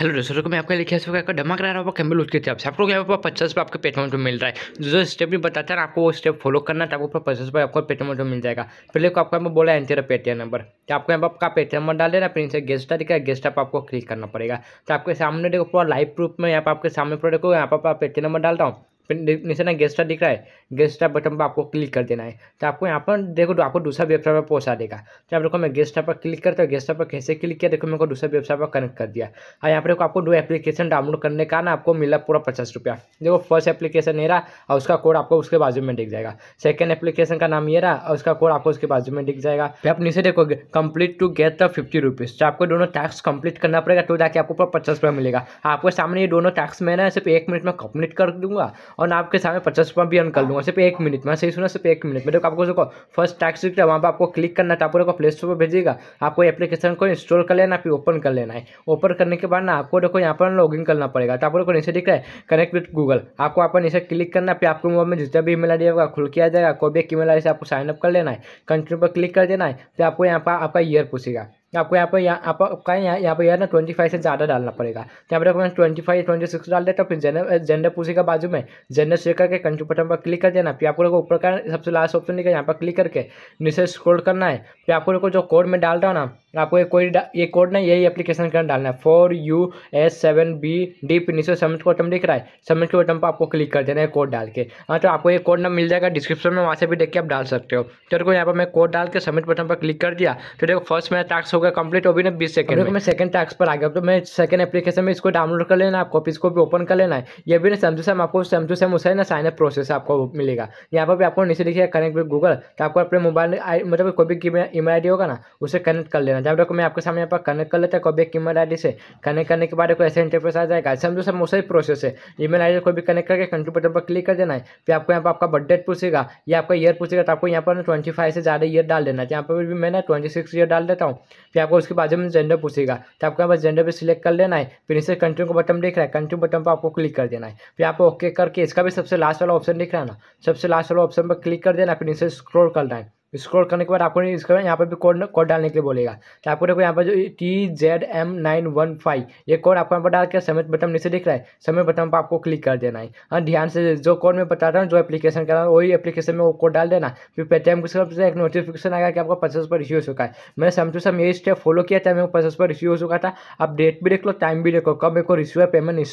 hello दोस्तों को तो मैं आपका लिखा सकता है डमक करा रहा हूँ कैम्बल उसके हिसाब से आपको क्या पास पचास रुपये आपके में मिल रहा है जो स्टेप भी बताता है आपको वो स्टेप फॉलो करना था आपको पचास रुपये आपको पेटमोट मिल जाएगा पहले लेको आपको यहाँ बोला एंटर पेटीएम नंबर तो आपको यहाँ पर तो आपका पेटीएम नंबर डाल देना फिर इनसे गेस्ट दिखा गेस्ट आप आपको क्लिक करना पड़ेगा तो आपके सामने देखो पूरा लाइव प्रूफ में यहाँ पर आपके सामने पूरा देखो यहाँ पर पेटीएम नंबर डालता हूँ नीचे ना गेस्टा दिख रहा है गेस्टा बटन पर आपको क्लिक कर देना है तो आपको यहाँ पर देखो आपको दूसरा वेबसाइट पर पहुँचा देगा तो आप देखो मैं गेस्टा पर क्लिक करता हूँ गेस्टा पर कैसे क्लिक किया देखो मेरे को दूसरे वेबसाइट पर कनेक्ट कर दिया और यहाँ पर देखो आपको दो एप्लीकेशन डाउनलोड करने का ना आपको मिला पूरा पचास रुपया देखो फर्स्ट एप्लीकेशन ये रहा और उसका कोड आपको उसके बाजू में दिख जाएगा सेकेंड एप्लीकेशन का नाम ये रहा और उसका कोड आपको उसके बाजू में दिख जाएगा फिर आप नीचे देखो complete to get the fifty rupees तो आपको दोनों टैक्स कंप्लीट करना पड़ेगा तो जाके आपको पूरा पचास रुपया मिलेगा आपको सामने ये दोनों टैक्स मैं ना सिर्फ एक मिनट में कंप्लीट कर दूंगा और ना आपके सामने पचास रुपये भी अर्न कर लूँगा सिर्फ एक मिनट में सही सुना सिर्फ एक मिनट में देखो आपको देखो फर्स्ट टैक्स दिख रहा है वहाँ तो पर आपको क्लिक करना था आपको देखो प्ले स्टोर पर भेजेगा आपको एप्लीकेशन को इंस्टॉल कर लेना फिर ओपन कर लेना है ओपन करने के बाद ना आपको देखो यहाँ पर लॉगिन करना पड़ेगा तो आपको नीचे दिख रहा है कनेक्ट विथ गूगल आपको आपको नीचे क्लिक करना फिर आपको मोबाइल में जितना भी ईमेल आई होगा खुल के आ जाएगा कोई भी एक ईमेल आई से आपको साइनअप कर लेना है कंट्री पर क्लिक कर देना है फिर आपको यहाँ पर आपका ईयर पूछेगा आपको यहाँ पर यहाँ आपका यहाँ यहाँ पर यह ना ट्वेंटी फाइव से ज़्यादा डालना पड़ेगा तो यहाँ पर अगर ट्वेंटी फाइव ट्वेंटी सिक्स डाल देता तो फिर जेंडर जेंडर का बाजू में जेंडर चेक करके कंट्री बटन पर क्लिक कर देना फिर आपको लोगों ऊपर का सबसे लास्ट ऑप्शन निकल यहाँ पर क्लिक करके नीचे स्क्रोल करना है फिर आपको को जो कोड में डाल रहा ना आपको ये कोई ये कोड ना यही एप्लीकेशन का डालना है four U S seven B D P नीचे सबमिट बटन दिख रहा है सबमिट के बटन पर आपको क्लिक कर देना है कोड डाल के हाँ तो आपको ये कोड ना मिल जाएगा डिस्क्रिप्शन में वहाँ से भी देख के आप डाल सकते हो तो देखो यहाँ पर मैं कोड डाल के सबमिट बटन पर क्लिक कर दिया तो देखो फर्स्ट मेरा टास्क हो गया कंप्लीट भी ना बीस सेकंड में मैं सेकंड टास्क पर आ गया तो मैं सेकंड एप्लीकेशन में इसको डाउनलोड कर लेना आपको इसको भी ओपन कर लेना है ये भी ना सेम टू सेम आपको सेम टू सेम उसे ना साइन अप प्रोसेस आपको मिलेगा यहाँ पर भी आपको नीचे लिखिए कनेक्ट विद गूगल तो आपको अपने मोबाइल मतलब कोई भी ईमेल आई डी होगा ना उसे कनेक्ट कर लेना जब तक मैं आपके सामने यहाँ पर कनेक्ट कर लेता है कोई भी ईमेल आई डी से कनेक्ट करने के बाद कोई ऐसे इंटरफेस आ जाएगा सेम टू सेम उसे ही प्रोसेस है ईमेल आई डी को भी कनेक्ट करके कंट्री बटन पर क्लिक कर देना है फिर आपको यहाँ पर आपका डेट पूछेगा या आपका ईयर पूछेगा तो आपको यहाँ पर ट्वेंटी फाइव से ज़्यादा ईयर डाल देना है यहाँ पर भी मैं ना ट्वेंटी सिक्स ईयर डाल देता हूँ फिर आपको उसके बाद में जेंडर पूछेगा तो आपको यहाँ पर जेंडर पर सिलेक्ट कर लेना है फिर इसे कंट्री को बटन दिख रहा है कंट्री बटन पर आपको क्लिक कर देना है फिर आप ओके करके इसका भी सबसे लास्ट वाला ऑप्शन दिख रहा है ना सबसे लास्ट वाला ऑप्शन पर क्लिक कर देना फिर इसे स्क्रोल करना है स्क्रॉल करने के बाद आपको इसके बाद यहाँ पर भी कोड कोड डालने के लिए बोलेगा तो आपको देखो यहाँ पर जो T Z M nine one five ये कोड आपको यहाँ पर डाल के समय बटन नीचे दिख रहा है समय बटन पर आपको क्लिक कर देना है हाँ ध्यान से जो कोड मैं बता रहा हूँ जो एप्लीकेशन कर रहा हूँ वही एप्लीकेशन में वो कोड डाल देना फिर पेटीएम की तरफ से एक नोटिफिकेशन आएगा कि आपको पचास पर इश्यू हो चुका है मैंने सम टू सम यही स्टेप फॉलो किया था मेरे को पचास पर इश्यू हो चुका था आप डेट भी देख लो टाइम भी देखो कब मेरे को रिश्यू है पेमेंट